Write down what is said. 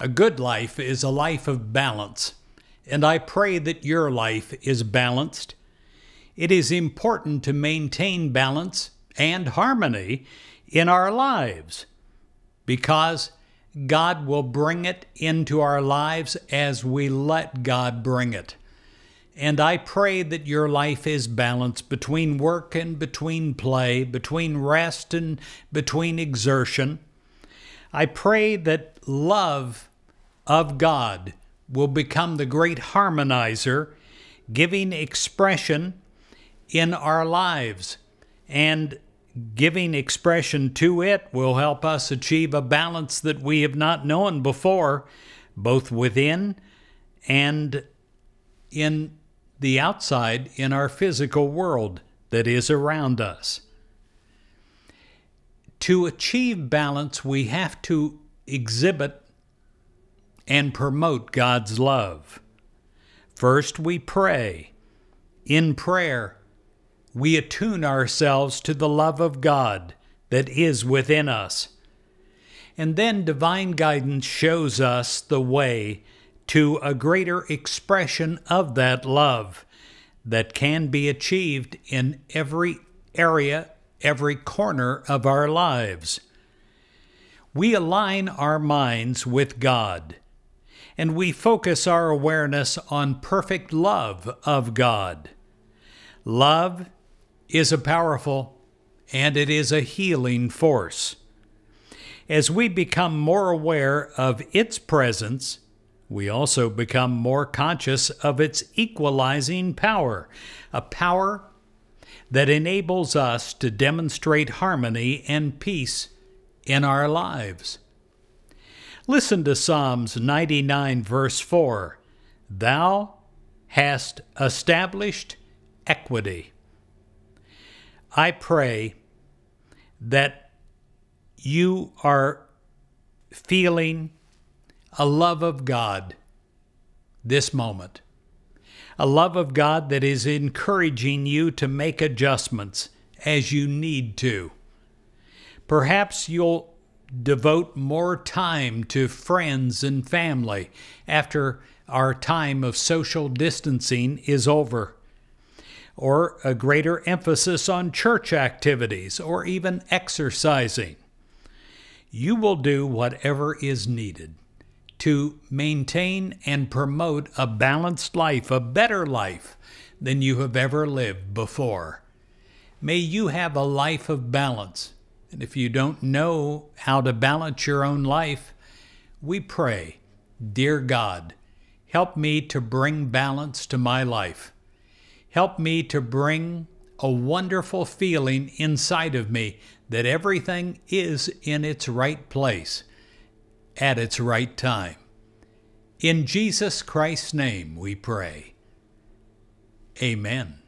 A good life is a life of balance, and I pray that your life is balanced. It is important to maintain balance and harmony in our lives because God will bring it into our lives as we let God bring it. And I pray that your life is balanced between work and between play, between rest and between exertion. I pray that love of God will become the great harmonizer, giving expression in our lives. And giving expression to it will help us achieve a balance that we have not known before, both within and in the outside in our physical world that is around us. To achieve balance, we have to exhibit and promote God's love. First, we pray. In prayer, we attune ourselves to the love of God that is within us. And then divine guidance shows us the way to a greater expression of that love that can be achieved in every area, every corner of our lives. We align our minds with God and we focus our awareness on perfect love of God. Love is a powerful and it is a healing force. As we become more aware of its presence, we also become more conscious of its equalizing power, a power that enables us to demonstrate harmony and peace in our lives. Listen to Psalms 99, verse 4 Thou hast established equity. I pray that you are feeling a love of God this moment, a love of God that is encouraging you to make adjustments as you need to. Perhaps you'll devote more time to friends and family after our time of social distancing is over, or a greater emphasis on church activities or even exercising. You will do whatever is needed to maintain and promote a balanced life, a better life than you have ever lived before. May you have a life of balance and if you don't know how to balance your own life, we pray, Dear God, help me to bring balance to my life. Help me to bring a wonderful feeling inside of me that everything is in its right place at its right time. In Jesus Christ's name we pray. Amen.